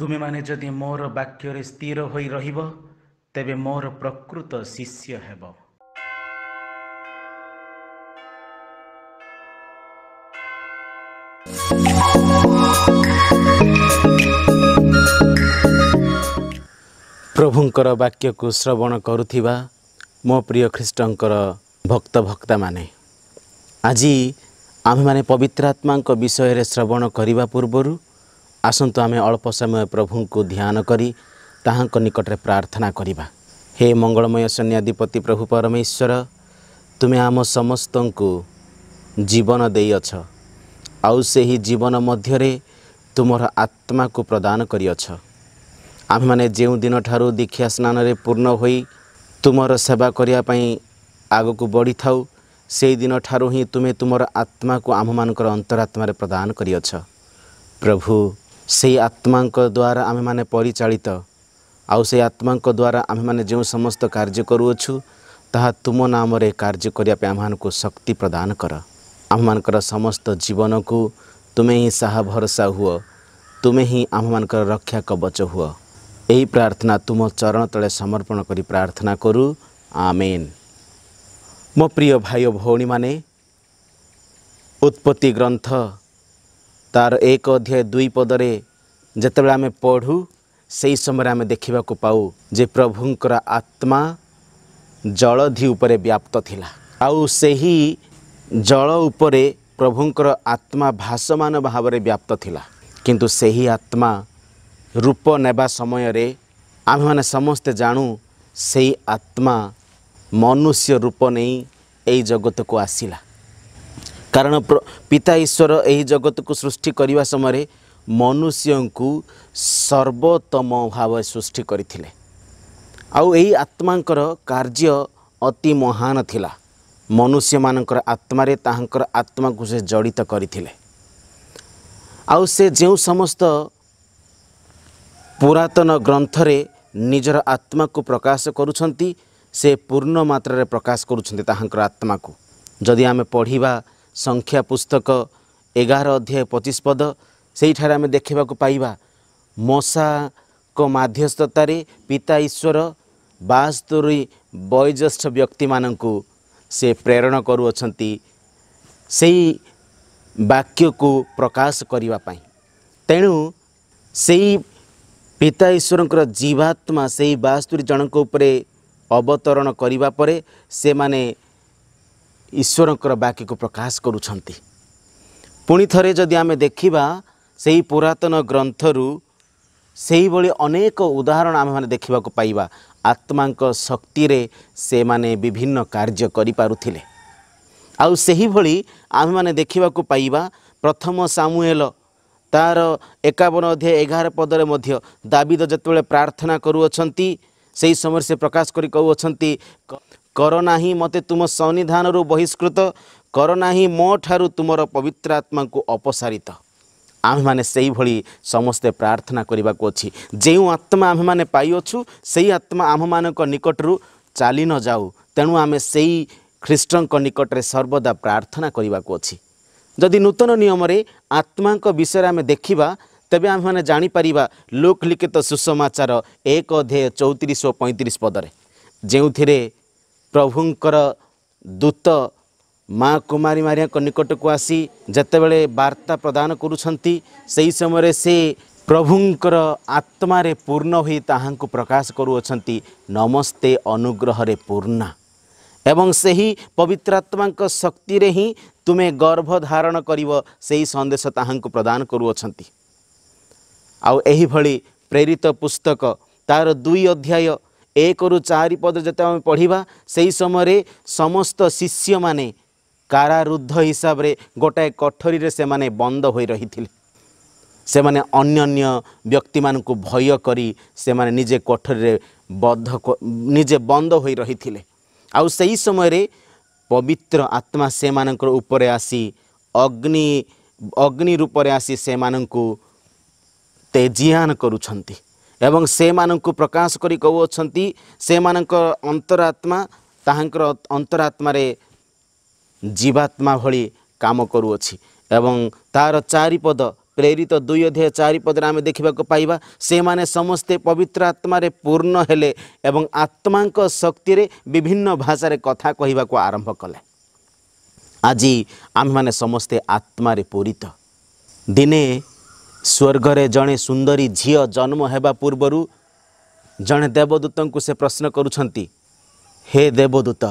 ତୁମେମାନେ ଯଦି ମୋର ବାକ୍ୟରେ ସ୍ଥିର ହୋଇ ରହିବ ତେବେ ମୋର ପ୍ରକୃତ ଶିଷ୍ୟ ହେବ ପ୍ରଭୁଙ୍କର ବାକ୍ୟକୁ ଶ୍ରବଣ କରୁଥିବା ମୋ ପ୍ରିୟ ଖ୍ରୀଷ୍ଟଙ୍କର ଭକ୍ତଭକ୍ତାମାନେ ଆଜି ଆମେମାନେ ପବିତ୍ରାତ୍ମାଙ୍କ ବିଷୟରେ ଶ୍ରବଣ କରିବା ପୂର୍ବରୁ ଆସନ୍ତୁ ଆମେ ଅଳ୍ପ ସମୟ ପ୍ରଭୁଙ୍କୁ ଧ୍ୟାନ କରି ତାହାଙ୍କ ନିକଟରେ ପ୍ରାର୍ଥନା କରିବା ହେ ମଙ୍ଗଳମୟ ସୈନ୍ୟାଧିପତି ପ୍ରଭୁ ପରମେଶ୍ୱର ତୁମେ ଆମ ସମସ୍ତଙ୍କୁ ଜୀବନ ଦେଇଅଛ ଆଉ ସେହି ଜୀବନ ମଧ୍ୟରେ ତୁମର ଆତ୍ମାକୁ ପ୍ରଦାନ କରିଅଛ ଆମେମାନେ ଯେଉଁ ଦିନଠାରୁ ଦୀକ୍ଷା ସ୍ନାନରେ ପୂର୍ଣ୍ଣ ହୋଇ ତୁମର ସେବା କରିବା ପାଇଁ ଆଗକୁ ବଢ଼ିଥାଉ ସେହିଦିନଠାରୁ ହିଁ ତୁମେ ତୁମର ଆତ୍ମାକୁ ଆମମାନଙ୍କର ଅନ୍ତରାତ୍ମାରେ ପ୍ରଦାନ କରିଅଛ ପ୍ରଭୁ ସେହି ଆତ୍ମାଙ୍କ ଦ୍ୱାରା ଆମେମାନେ ପରିଚାଳିତ ଆଉ ସେହି ଆତ୍ମାଙ୍କ ଦ୍ୱାରା ଆମେମାନେ ଯେଉଁ ସମସ୍ତ କାର୍ଯ୍ୟ କରୁଅଛୁ ତାହା ତୁମ ନାମରେ କାର୍ଯ୍ୟ କରିବା ପାଇଁ ଆମମାନଙ୍କୁ ଶକ୍ତି ପ୍ରଦାନ କର ଆମମାନଙ୍କର ସମସ୍ତ ଜୀବନକୁ ତୁମେ ହିଁ ସାହା ଭରସା ହୁଅ ତୁମେ ହିଁ ଆମମାନଙ୍କର ରକ୍ଷା କବଚ ହୁଅ ଏହି ପ୍ରାର୍ଥନା ତୁମ ଚରଣ ତଳେ ସମର୍ପଣ କରି ପ୍ରାର୍ଥନା କରୁ ଆମେନ୍ ମୋ ପ୍ରିୟ ଭାଇ ଓ ଭଉଣୀମାନେ ଉତ୍ପତ୍ତି ଗ୍ରନ୍ଥ ତାର ଏକ ଅଧ୍ୟାୟ ଦୁଇ ପଦରେ ଯେତେବେଳେ ଆମେ ପଢ଼ୁ ସେହି ସମୟରେ ଆମେ ଦେଖିବାକୁ ପାଉ ଯେ ପ୍ରଭୁଙ୍କର ଆତ୍ମା ଜଳଧି ଉପରେ ବ୍ୟାପ୍ତ ଥିଲା ଆଉ ସେହି ଜଳ ଉପରେ ପ୍ରଭୁଙ୍କର ଆତ୍ମା ଭାସମାନ ଭାବରେ ବ୍ୟାପ୍ତ ଥିଲା କିନ୍ତୁ ସେହି ଆତ୍ମା ରୂପ ନେବା ସମୟରେ ଆମେମାନେ ସମସ୍ତେ ଜାଣୁ ସେହି ଆତ୍ମା ମନୁଷ୍ୟ ରୂପ ନେଇ ଏହି ଜଗତକୁ ଆସିଲା କାରଣ ପିତା ଈଶ୍ୱର ଏହି ଜଗତକୁ ସୃଷ୍ଟି କରିବା ସମୟରେ ମନୁଷ୍ୟଙ୍କୁ ସର୍ବୋତ୍ତମ ଭାବରେ ସୃଷ୍ଟି କରିଥିଲେ ଆଉ ଏହି ଆତ୍ମାଙ୍କର କାର୍ଯ୍ୟ ଅତି ମହାନ ଥିଲା ମନୁଷ୍ୟମାନଙ୍କର ଆତ୍ମାରେ ତାହାଙ୍କର ଆତ୍ମାକୁ ସେ ଜଡ଼ିତ କରିଥିଲେ ଆଉ ସେ ଯେଉଁ ସମସ୍ତ ପୁରାତନ ଗ୍ରନ୍ଥରେ ନିଜର ଆତ୍ମାକୁ ପ୍ରକାଶ କରୁଛନ୍ତି ସେ ପୂର୍ଣ୍ଣ ମାତ୍ରାରେ ପ୍ରକାଶ କରୁଛନ୍ତି ତାହାଙ୍କର ଆତ୍ମାକୁ ଯଦି ଆମେ ପଢ଼ିବା ସଂଖ୍ୟା ପୁସ୍ତକ ଏଗାର ଅଧ୍ୟାୟ ପଚିଶ ପଦ ସେଇଠାରେ ଆମେ ଦେଖିବାକୁ ପାଇବା ମଶାଙ୍କ ମାଧ୍ୟସ୍ଥତାରେ ପିତା ଈଶ୍ୱର ବାସ୍ତୋରୀ ବୟୋଜ୍ୟେଷ୍ଠ ବ୍ୟକ୍ତିମାନଙ୍କୁ ସେ ପ୍ରେରଣ କରୁଅଛନ୍ତି ସେଇ ବାକ୍ୟକୁ ପ୍ରକାଶ କରିବା ପାଇଁ ତେଣୁ ସେଇ ପିତା ଈଶ୍ୱରଙ୍କର ଜୀବାତ୍ମା ସେଇ ବାସ୍ତୁରୀ ଜଣଙ୍କ ଉପରେ ଅବତରଣ କରିବା ପରେ ସେମାନେ ଈଶ୍ୱରଙ୍କର ବାକ୍ୟକୁ ପ୍ରକାଶ କରୁଛନ୍ତି ପୁଣି ଥରେ ଯଦି ଆମେ ଦେଖିବା ସେହି ପୁରାତନ ଗ୍ରନ୍ଥରୁ ସେହିଭଳି ଅନେକ ଉଦାହରଣ ଆମେମାନେ ଦେଖିବାକୁ ପାଇବା ଆତ୍ମାଙ୍କ ଶକ୍ତିରେ ସେମାନେ ବିଭିନ୍ନ କାର୍ଯ୍ୟ କରିପାରୁଥିଲେ ଆଉ ସେହିଭଳି ଆମେମାନେ ଦେଖିବାକୁ ପାଇବା ପ୍ରଥମ ସାମୁଏଲ ତା'ର ଏକାବନ ଅଧ୍ୟାୟ ଏଗାର ପଦରେ ମଧ୍ୟ ଦାବିଦ ଯେତେବେଳେ ପ୍ରାର୍ଥନା କରୁଅଛନ୍ତି ସେହି ସମୟରେ ସେ ପ୍ରକାଶ କରି କହୁଅଛନ୍ତି कर हिँ मे तुम रु बहिष्कृत करना हिँ मु तुमर पवित्र आत्मा अपसारित आम्भने समस्ते प्रार्थना जौँ आत्मा आम्भे पछु सही आत्मा आममा निकटहरू निकट तेणुआ सर्वदा प्रार्थना जिम्मी नूतन नियमले आत्मा विषय आमे देखा तेबेर आम्भ जापार लोकलिखित सुसमाचार एकेय चौतिस पैँतिस पदले जो ପ୍ରଭୁଙ୍କର ଦୂତ ମା କୁମାରୀ ମାରିଆଙ୍କ ନିକଟକୁ ଆସି ଯେତେବେଳେ ବାର୍ତ୍ତା ପ୍ରଦାନ କରୁଛନ୍ତି ସେହି ସମୟରେ ସେ ପ୍ରଭୁଙ୍କର ଆତ୍ମାରେ ପୂର୍ଣ୍ଣ ହୋଇ ତାହାଙ୍କୁ ପ୍ରକାଶ କରୁଅଛନ୍ତି ନମସ୍ତେ ଅନୁଗ୍ରହରେ ପୂର୍ଣ୍ଣା ଏବଂ ସେହି ପବିତ୍ରାତ୍ମାଙ୍କ ଶକ୍ତିରେ ହିଁ ତୁମେ ଗର୍ଭ ଧାରଣ କରିବ ସେହି ସନ୍ଦେଶ ତାହାଙ୍କୁ ପ୍ରଦାନ କରୁଅଛନ୍ତି ଆଉ ଏହିଭଳି ପ୍ରେରିତ ପୁସ୍ତକ ତା'ର ଦୁଇ ଅଧ୍ୟାୟ ଏକରୁ ଚାରି ପଦ ଯେତେବେଳେ ଆମେ ପଢ଼ିବା ସେହି ସମୟରେ ସମସ୍ତ ଶିଷ୍ୟମାନେ କାରାରୁଦ୍ଧ ହିସାବରେ ଗୋଟାଏ କୋଠରୀରେ ସେମାନେ ବନ୍ଦ ହୋଇ ରହିଥିଲେ ସେମାନେ ଅନ୍ୟାନ୍ୟ ବ୍ୟକ୍ତିମାନଙ୍କୁ ଭୟ କରି ସେମାନେ ନିଜେ କୋଠରୀରେ ବଦ୍ଧ ନିଜେ ବନ୍ଦ ହୋଇ ରହିଥିଲେ ଆଉ ସେହି ସମୟରେ ପବିତ୍ର ଆତ୍ମା ସେମାନଙ୍କର ଉପରେ ଆସି ଅଗ୍ନି ଅଗ୍ନି ରୂପରେ ଆସି ସେମାନଙ୍କୁ ତେଜିଆନ କରୁଛନ୍ତି ଏବଂ ସେମାନଙ୍କୁ ପ୍ରକାଶ କରି କହୁଅଛନ୍ତି ସେମାନଙ୍କ ଅନ୍ତରାତ୍ମା ତାହାଙ୍କର ଅନ୍ତରାତ୍ମାରେ ଜୀବାତ୍ମା ଭଳି କାମ କରୁଅଛି ଏବଂ ତା'ର ଚାରିପଦ ପ୍ରେରିତ ଦୁଇ ଅଧ୍ୟାୟ ଚାରିପଦରେ ଆମେ ଦେଖିବାକୁ ପାଇବା ସେମାନେ ସମସ୍ତେ ପବିତ୍ର ଆତ୍ମାରେ ପୂର୍ଣ୍ଣ ହେଲେ ଏବଂ ଆତ୍ମାଙ୍କ ଶକ୍ତିରେ ବିଭିନ୍ନ ଭାଷାରେ କଥା କହିବାକୁ ଆରମ୍ଭ କଲେ ଆଜି ଆମେମାନେ ସମସ୍ତେ ଆତ୍ମାରେ ପୂରିତ ଦିନେ ସ୍ୱର୍ଗରେ ଜଣେ ସୁନ୍ଦରୀ ଝିଅ ଜନ୍ମ ହେବା ପୂର୍ବରୁ ଜଣେ ଦେବଦୂତଙ୍କୁ ସେ ପ୍ରଶ୍ନ କରୁଛନ୍ତି ହେ ଦେବଦୂତ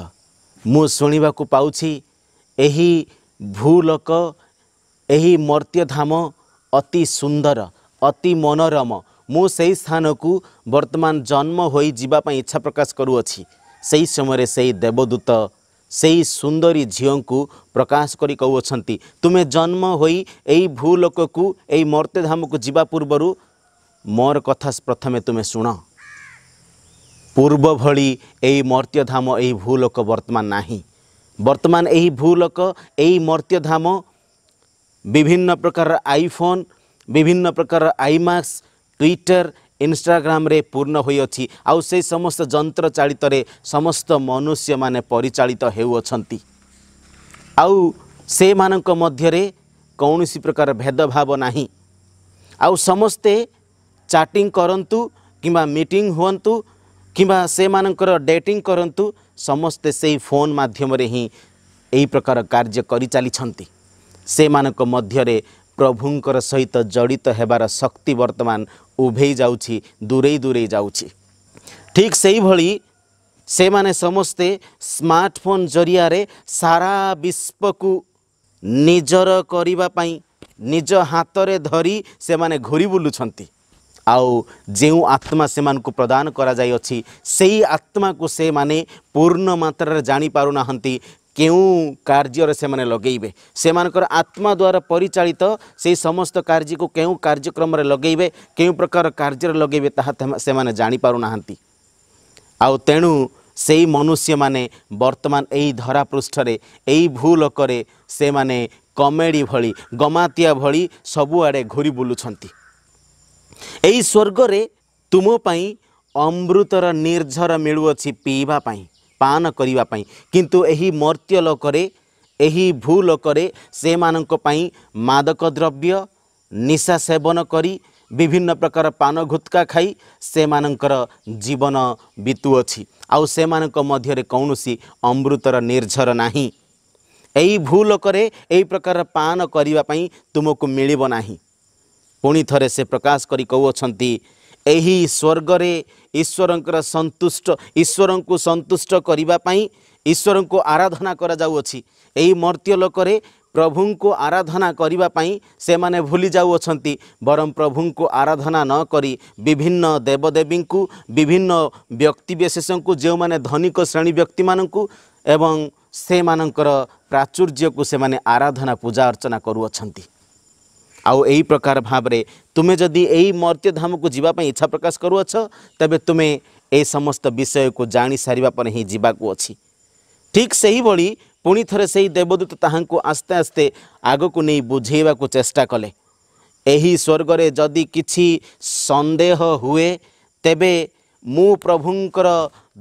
ମୁଁ ଶୁଣିବାକୁ ପାଉଛି ଏହି ଭୂଲୋକ ଏହି ମର୍ତ୍ତ୍ୟଧାମ ଅତି ସୁନ୍ଦର ଅତି ମନୋରମ ମୁଁ ସେହି ସ୍ଥାନକୁ ବର୍ତ୍ତମାନ ଜନ୍ମ ହୋଇଯିବା ପାଇଁ ଇଚ୍ଛା ପ୍ରକାଶ କରୁଅଛି ସେହି ସମୟରେ ସେହି ଦେବଦୂତ सुंदरी ही सुन्दरी झिउँको प्रकाशक तुमे जन्महो भू लु मर्त्यधामको जीवा पूर्वहरू मोर कथा प्रथमे तुण पूर्व भली ए मर्त्यधाम यही भूलोक लोक बर्तमान नै बर्तमान यही भूलोक ए मर्त्यधाम विभिन्न प्रकार आईफोन विभिन्न प्रकार आई ट्विटर ଇନଷ୍ଟାଗ୍ରାମରେ ପୂର୍ଣ୍ଣ ହୋଇଅଛି ଆଉ ସେ ସମସ୍ତ ଯନ୍ତ୍ର ଚାଳିତରେ ସମସ୍ତ ମନୁଷ୍ୟମାନେ ପରିଚାଳିତ ହେଉଅଛନ୍ତି ଆଉ ସେମାନଙ୍କ ମଧ୍ୟରେ କୌଣସି ପ୍ରକାର ଭେଦଭାବ ନାହିଁ ଆଉ ସମସ୍ତେ ଚାଟିଂ କରନ୍ତୁ କିମ୍ବା ମିଟିଂ ହୁଅନ୍ତୁ କିମ୍ବା ସେମାନଙ୍କର ଡେଟିଂ କରନ୍ତୁ ସମସ୍ତେ ସେହି ଫୋନ୍ ମାଧ୍ୟମରେ ହିଁ ଏହି ପ୍ରକାର କାର୍ଯ୍ୟ କରିଚାଲିଛନ୍ତି ସେମାନଙ୍କ ମଧ୍ୟରେ प्रभुंकर सहित जडित हेबार शक्ति बर्तमान उभै जाऊची, दुरेई दुरेई जाऊची। ठीक सही भिडियो समा समस्ते स्मार्टफोन जरियारे सारा विश्वको निजर गरेको निज से माने घुरी बुलुक आउ जो आत्मा को प्रदान माने पूर्ण जानी पारु पूर्ति କେଉଁ କାର୍ଯ୍ୟରେ ସେମାନେ ଲଗେଇବେ ସେମାନଙ୍କର ଆତ୍ମା ଦ୍ୱାରା ପରିଚାଳିତ ସେହି ସମସ୍ତ କାର୍ଯ୍ୟକୁ କେଉଁ କାର୍ଯ୍ୟକ୍ରମରେ ଲଗେଇବେ କେଉଁ ପ୍ରକାର କାର୍ଯ୍ୟରେ ଲଗେଇବେ ତାହା ସେମାନେ ଜାଣିପାରୁନାହାନ୍ତି ଆଉ ତେଣୁ ସେହି ମନୁଷ୍ୟମାନେ ବର୍ତ୍ତମାନ ଏହି ଧରାପୃଷ୍ଠରେ ଏହି ଭୂଲୋକରେ ସେମାନେ କମେଡ଼ି ଭଳି ଗମାତିଆ ଭଳି ସବୁଆଡ଼େ ଘୁରି ବୁଲୁଛନ୍ତି ଏହି ସ୍ୱର୍ଗରେ ତୁମ ପାଇଁ ଅମୃତର ନିର୍ଝର ମିଳୁଅଛି ପିଇବା ପାଇଁ ପାନ କରିବା ପାଇଁ କିନ୍ତୁ ଏହି ମର୍ତ୍ତ୍ୟ ଲୋକରେ ଏହି ଭୂ ଲୋକରେ ସେମାନଙ୍କ ପାଇଁ ମାଦକ ଦ୍ରବ୍ୟ ନିଶା ସେବନ କରି ବିଭିନ୍ନ ପ୍ରକାର ପାନ ଘୁତ୍କା ଖାଇ ସେମାନଙ୍କର ଜୀବନ ବିତୁଅଛି ଆଉ ସେମାନଙ୍କ ମଧ୍ୟରେ କୌଣସି ଅମୃତର ନିର୍ଝର ନାହିଁ ଏହି ଭୂ ଲୋକରେ ଏହି ପ୍ରକାର ପାନ କରିବା ପାଇଁ ତୁମକୁ ମିଳିବ ନାହିଁ ପୁଣି ଥରେ ସେ ପ୍ରକାଶ କରି କହୁଅଛନ୍ତି ଏହି ସ୍ୱର୍ଗରେ ଈଶ୍ୱରଙ୍କର ସନ୍ତୁଷ୍ଟ ଈଶ୍ୱରଙ୍କୁ ସନ୍ତୁଷ୍ଟ କରିବା ପାଇଁ ଈଶ୍ୱରଙ୍କୁ ଆରାଧନା କରାଯାଉଅଛି ଏହି ମର୍ତ୍ତ୍ୟ ଲୋକରେ ପ୍ରଭୁଙ୍କୁ ଆରାଧନା କରିବା ପାଇଁ ସେମାନେ ଭୁଲି ଯାଉଅଛନ୍ତି ବରଂ ପ୍ରଭୁଙ୍କୁ ଆରାଧନା ନ କରି ବିଭିନ୍ନ ଦେବଦେବୀଙ୍କୁ ବିଭିନ୍ନ ବ୍ୟକ୍ତିବିଶେଷଙ୍କୁ ଯେଉଁମାନେ ଧନିକ ଶ୍ରେଣୀ ବ୍ୟକ୍ତିମାନଙ୍କୁ ଏବଂ ସେମାନଙ୍କର ପ୍ରାଚୁର୍ଯ୍ୟକୁ ସେମାନେ ଆରାଧନା ପୂଜା ଅର୍ଚ୍ଚନା କରୁଅଛନ୍ତି आउँ प्रकार भाव भावे जि मर्त्यधामको जुन इच्छा प्रकाश गरुअ तपाईँ तुमे ए समस्त विषय को विषयको जासार पर्छ पुणी सहीभरि पोिथर देवदूत त आस्ते आस्ते को नै बुझैवाकु चेष्टा कले स्वर्ग स्वर्गले जि कि सन्देह हे त मु प्रभु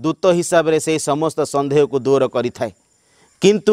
दूत हिसाबले सही समस्त को दूर किंतु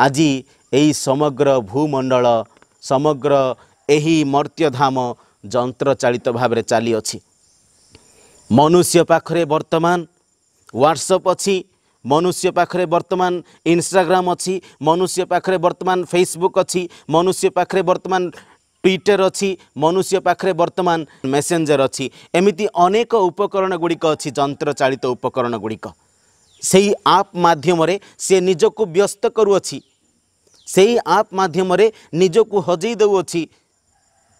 आज यही समग्र भूमंडल समग्र यही मर्त्यधाम जात चली चालिअ मनुष्य पाखरे वर्तमान व्वाट्सअप अहिले मनुष्य पाखरे वर्तमान इन्स्टाग्राम अर्छ मनुष्य पाखरे वर्तमान फेसबुक अहिले मनुष्य पाखरे वर्तमान ट्विटर मनुष्य पाखरे वर्तमान मेसेन्जर अहिले एमि अनेक उपकरण गुडिक अझ जचा उपकरण गुडिक ସେହି ଆପ୍ ମାଧ୍ୟମରେ ସେ ନିଜକୁ ବ୍ୟସ୍ତ କରୁଅଛି ସେହି ଆପ୍ ମାଧ୍ୟମରେ ନିଜକୁ ହଜେଇ ଦେଉଅଛି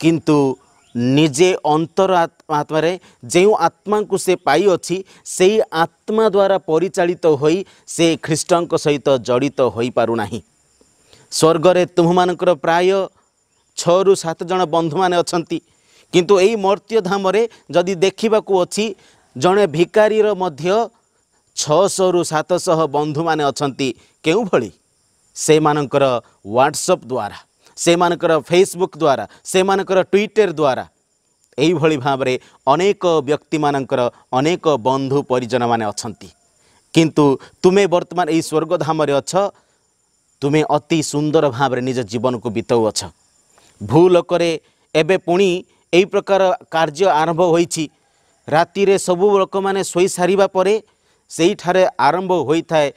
କିନ୍ତୁ ନିଜେ ଅନ୍ତର ଆତ୍ମାରେ ଯେଉଁ ଆତ୍ମାଙ୍କୁ ସେ ପାଇଅଛି ସେହି ଆତ୍ମା ଦ୍ୱାରା ପରିଚାଳିତ ହୋଇ ସେ ଖ୍ରୀଷ୍ଟଙ୍କ ସହିତ ଜଡ଼ିତ ହୋଇପାରୁନାହିଁ ସ୍ୱର୍ଗରେ ତୁମମାନଙ୍କର ପ୍ରାୟ ଛଅରୁ ସାତ ଜଣ ବନ୍ଧୁମାନେ ଅଛନ୍ତି କିନ୍ତୁ ଏଇ ମର୍ତ୍ତ୍ୟଧାମରେ ଯଦି ଦେଖିବାକୁ ଅଛି ଜଣେ ଭିକାରୀର ମଧ୍ୟ ଛଅଶହରୁ ସାତଶହ ବନ୍ଧୁମାନେ ଅଛନ୍ତି କେଉଁଭଳି ସେମାନଙ୍କର ହ୍ୱାଟ୍ସଅପ୍ ଦ୍ୱାରା ସେମାନଙ୍କର ଫେସବୁକ୍ ଦ୍ୱାରା ସେମାନଙ୍କର ଟ୍ୱିଟର ଦ୍ୱାରା ଏହିଭଳି ଭାବରେ ଅନେକ ବ୍ୟକ୍ତିମାନଙ୍କର ଅନେକ ବନ୍ଧୁ ପରିଜନମାନେ ଅଛନ୍ତି କିନ୍ତୁ ତୁମେ ବର୍ତ୍ତମାନ ଏହି ସ୍ୱର୍ଗଧାମରେ ଅଛ ତୁମେ ଅତି ସୁନ୍ଦର ଭାବରେ ନିଜ ଜୀବନକୁ ବିତାଉଅଛ ଭୂଲୋକରେ ଏବେ ପୁଣି ଏହି ପ୍ରକାର କାର୍ଯ୍ୟ ଆରମ୍ଭ ହୋଇଛି ରାତିରେ ସବୁ ଲୋକମାନେ ଶୋଇସାରିବା ପରେ ସେଇଠାରେ ଆରମ୍ଭ ହୋଇଥାଏ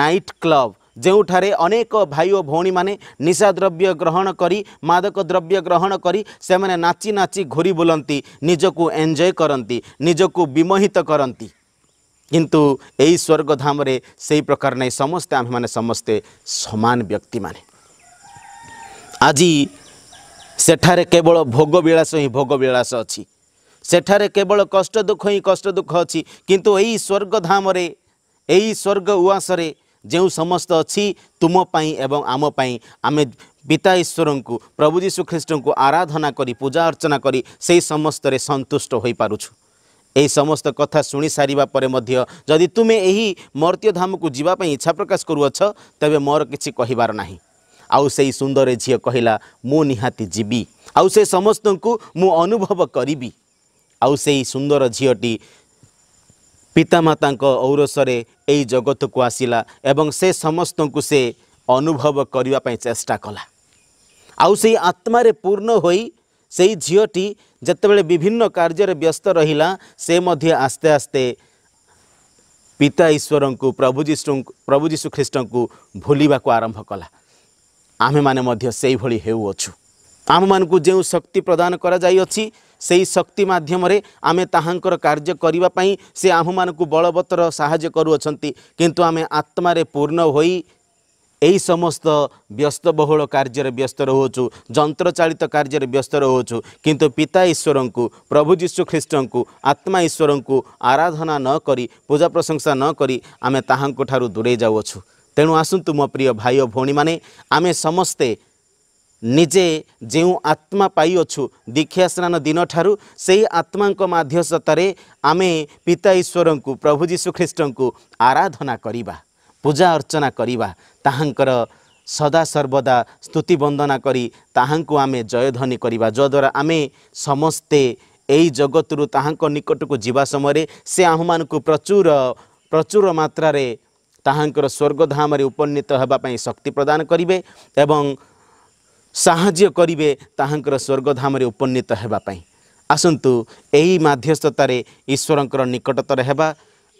ନାଇଟ୍ କ୍ଲବ୍ ଯେଉଁଠାରେ ଅନେକ ଭାଇ ଓ ଭଉଣୀମାନେ ନିଶା ଦ୍ରବ୍ୟ ଗ୍ରହଣ କରି ମାଦକ ଦ୍ରବ୍ୟ ଗ୍ରହଣ କରି ସେମାନେ ନାଚି ନାଚି ଘୋରି ବୁଲନ୍ତି ନିଜକୁ ଏନ୍ଜୟ କରନ୍ତି ନିଜକୁ ବିମୋହିତ କରନ୍ତି କିନ୍ତୁ ଏହି ସ୍ୱର୍ଗଧାମରେ ସେହି ପ୍ରକାର ନାହିଁ ସମସ୍ତେ ଆମେମାନେ ସମସ୍ତେ ସମାନ ବ୍ୟକ୍ତିମାନେ ଆଜି ସେଠାରେ କେବଳ ଭୋଗ ବିଳାସ ହିଁ ଭୋଗ ବିଳାସ ଅଛି ସେଠାରେ କେବଳ କଷ୍ଟ ଦୁଃଖ ହିଁ କଷ୍ଟ ଦୁଃଖ ଅଛି କିନ୍ତୁ ଏହି ସ୍ୱର୍ଗଧାମରେ ଏହି ସ୍ୱର୍ଗ ଉଆସରେ ଯେଉଁ ସମସ୍ତ ଅଛି ତୁମ ପାଇଁ ଏବଂ ଆମ ପାଇଁ ଆମେ ପିତା ଈଶ୍ୱରଙ୍କୁ ପ୍ରଭୁ ଯୀଶୁ ଖ୍ରୀଷ୍ଟଙ୍କୁ ଆରାଧନା କରି ପୂଜା ଅର୍ଚ୍ଚନା କରି ସେହି ସମସ୍ତରେ ସନ୍ତୁଷ୍ଟ ହୋଇପାରୁଛୁ ଏହି ସମସ୍ତ କଥା ଶୁଣି ସାରିବା ପରେ ମଧ୍ୟ ଯଦି ତୁମେ ଏହି ମର୍ତ୍ତୀୟ ଧାମକୁ ଯିବା ପାଇଁ ଇଚ୍ଛା ପ୍ରକାଶ କରୁଅଛ ତେବେ ମୋର କିଛି କହିବାର ନାହିଁ ଆଉ ସେଇ ସୁନ୍ଦର ଝିଅ କହିଲା ମୁଁ ନିହାତି ଯିବି ଆଉ ସେ ସମସ୍ତଙ୍କୁ ମୁଁ ଅନୁଭବ କରିବି आउ आउँ सुन्दर झिउटी पितामाताको औरसर ए जगत कु से अनुभव चेष्टा कला आउ आउँसे पूर्ण सही झिउटी जतिबेला विभिन्न व्यस्त रहिला से आस्ते आस्ते पिता ईश्वरको प्रभुजीशु प्रभु जीशुख्रीष्टको भुलिवा आरंभ कला आमे मैभरि हो अछु ଆମମାନଙ୍କୁ ଯେଉଁ ଶକ୍ତି ପ୍ରଦାନ କରାଯାଇଅଛି ସେହି ଶକ୍ତି ମାଧ୍ୟମରେ ଆମେ ତାହାଙ୍କର କାର୍ଯ୍ୟ କରିବା ପାଇଁ ସେ ଆମ୍ଭମାନଙ୍କୁ ବଳବତ୍ତର ସାହାଯ୍ୟ କରୁଅଛନ୍ତି କିନ୍ତୁ ଆମେ ଆତ୍ମାରେ ପୂର୍ଣ୍ଣ ହୋଇ ଏହି ସମସ୍ତ ବ୍ୟସ୍ତବହୁଳ କାର୍ଯ୍ୟରେ ବ୍ୟସ୍ତ ରହୁଅଛୁ ଯନ୍ତ୍ରଚାଳିତ କାର୍ଯ୍ୟରେ ବ୍ୟସ୍ତ ରହୁଅଛୁ କିନ୍ତୁ ପିତା ଈଶ୍ୱରଙ୍କୁ ପ୍ରଭୁ ଯୀଶୁ ଖ୍ରୀଷ୍ଟଙ୍କୁ ଆତ୍ମା ଈଶ୍ୱରଙ୍କୁ ଆରାଧନା ନ କରି ପୂଜା ପ୍ରଶଂସା ନ କରି ଆମେ ତାହାଙ୍କଠାରୁ ଦୂରେଇ ଯାଉଅଛୁ ତେଣୁ ଆସନ୍ତୁ ମୋ ପ୍ରିୟ ଭାଇ ଓ ଭଉଣୀମାନେ ଆମେ ସମସ୍ତେ ନିଜେ ଯେଉଁ ଆତ୍ମା ପାଇଅଛୁ ଦୀକ୍ଷା ସ୍ନାନ ଦିନଠାରୁ ସେଇ ଆତ୍ମାଙ୍କ ମାଧ୍ୟସ୍ଥତାରେ ଆମେ ପିତା ଈଶ୍ୱରଙ୍କୁ ପ୍ରଭୁ ଯୀଶୁଖ୍ରୀଷ୍ଟଙ୍କୁ ଆରାଧନା କରିବା ପୂଜା ଅର୍ଚ୍ଚନା କରିବା ତାହାଙ୍କର ସଦାସର୍ବଦା ସ୍ତୁତି ବନ୍ଦନା କରି ତାହାଙ୍କୁ ଆମେ ଜୟଧ୍ୱନି କରିବା ଯଦ୍ୱାରା ଆମେ ସମସ୍ତେ ଏଇ ଜଗତରୁ ତାହାଙ୍କ ନିକଟକୁ ଯିବା ସମୟରେ ସେ ଆମମାନଙ୍କୁ ପ୍ରଚୁର ପ୍ରଚୁର ମାତ୍ରାରେ ତାହାଙ୍କର ସ୍ୱର୍ଗଧାମରେ ଉପନୀତ ହେବା ପାଇଁ ଶକ୍ତି ପ୍ରଦାନ କରିବେ ଏବଂ ସାହାଯ୍ୟ କରିବେ ତାହାଙ୍କର ସ୍ୱର୍ଗଧାମରେ ଉପନୀତ ହେବା ପାଇଁ ଆସନ୍ତୁ ଏହି ମାଧ୍ୟସ୍ଥତାରେ ଈଶ୍ୱରଙ୍କର ନିକଟତର ହେବା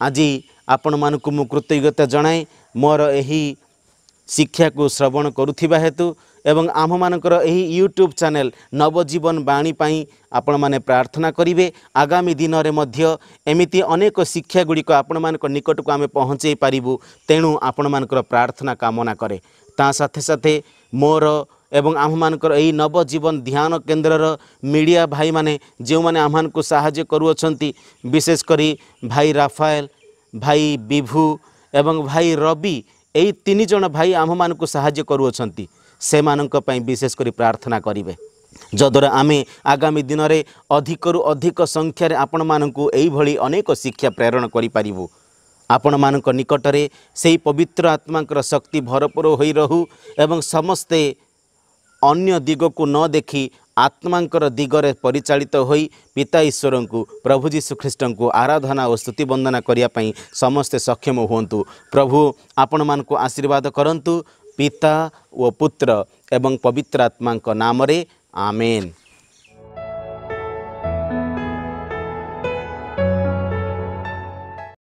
ଆଜି ଆପଣମାନଙ୍କୁ ମୁଁ କୃତଜ୍ଞତା ଜଣାଏ ମୋର ଏହି ଶିକ୍ଷାକୁ ଶ୍ରବଣ କରୁଥିବା ହେତୁ ଏବଂ ଆମମାନଙ୍କର ଏହି ୟୁଟ୍ୟୁବ୍ ଚ୍ୟାନେଲ୍ ନବଜୀବନ ବାଣୀ ପାଇଁ ଆପଣମାନେ ପ୍ରାର୍ଥନା କରିବେ ଆଗାମୀ ଦିନରେ ମଧ୍ୟ ଏମିତି ଅନେକ ଶିକ୍ଷାଗୁଡ଼ିକ ଆପଣମାନଙ୍କ ନିକଟକୁ ଆମେ ପହଞ୍ଚାଇ ପାରିବୁ ତେଣୁ ଆପଣମାନଙ୍କର ପ୍ରାର୍ଥନା କାମନା କରେ ତା ସାଥେ ସାଥେ ମୋର ଏବଂ ଆମମାନଙ୍କର ଏହି ନବଜୀବନ ଧ୍ୟାନ କେନ୍ଦ୍ରର ମିଡ଼ିଆ ଭାଇମାନେ ଯେଉଁମାନେ ଆମମାନଙ୍କୁ ସାହାଯ୍ୟ କରୁଅଛନ୍ତି ବିଶେଷ କରି ଭାଇ ରାଫାଏଲ ଭାଇ ବିଭୁ ଏବଂ ଭାଇ ରବି ଏହି ତିନି ଜଣ ଭାଇ ଆମମାନଙ୍କୁ ସାହାଯ୍ୟ କରୁଅଛନ୍ତି ସେମାନଙ୍କ ପାଇଁ ବିଶେଷ କରି ପ୍ରାର୍ଥନା କରିବେ ଯଦ୍ୱାରା ଆମେ ଆଗାମୀ ଦିନରେ ଅଧିକରୁ ଅଧିକ ସଂଖ୍ୟାରେ ଆପଣମାନଙ୍କୁ ଏହିଭଳି ଅନେକ ଶିକ୍ଷା ପ୍ରେରଣ କରିପାରିବୁ ଆପଣମାନଙ୍କ ନିକଟରେ ସେହି ପବିତ୍ର ଆତ୍ମାଙ୍କର ଶକ୍ତି ଭରପୁର ହୋଇ ରହୁ ଏବଂ ସମସ୍ତେ ଅନ୍ୟ ଦିଗକୁ ନ ଦେଖି ଆତ୍ମାଙ୍କର ଦିଗରେ ପରିଚାଳିତ ହୋଇ ପିତା ଈଶ୍ୱରଙ୍କୁ ପ୍ରଭୁ ଯୀଶୁଖ୍ରୀଷ୍ଟଙ୍କୁ ଆରାଧନା ଓ ସ୍ତୁତି ବନ୍ଦନା କରିବା ପାଇଁ ସମସ୍ତେ ସକ୍ଷମ ହୁଅନ୍ତୁ ପ୍ରଭୁ ଆପଣମାନଙ୍କୁ ଆଶୀର୍ବାଦ କରନ୍ତୁ ପିତା ଓ ପୁତ୍ର ଏବଂ ପବିତ୍ର ଆତ୍ମାଙ୍କ ନାମରେ ଆମେନ୍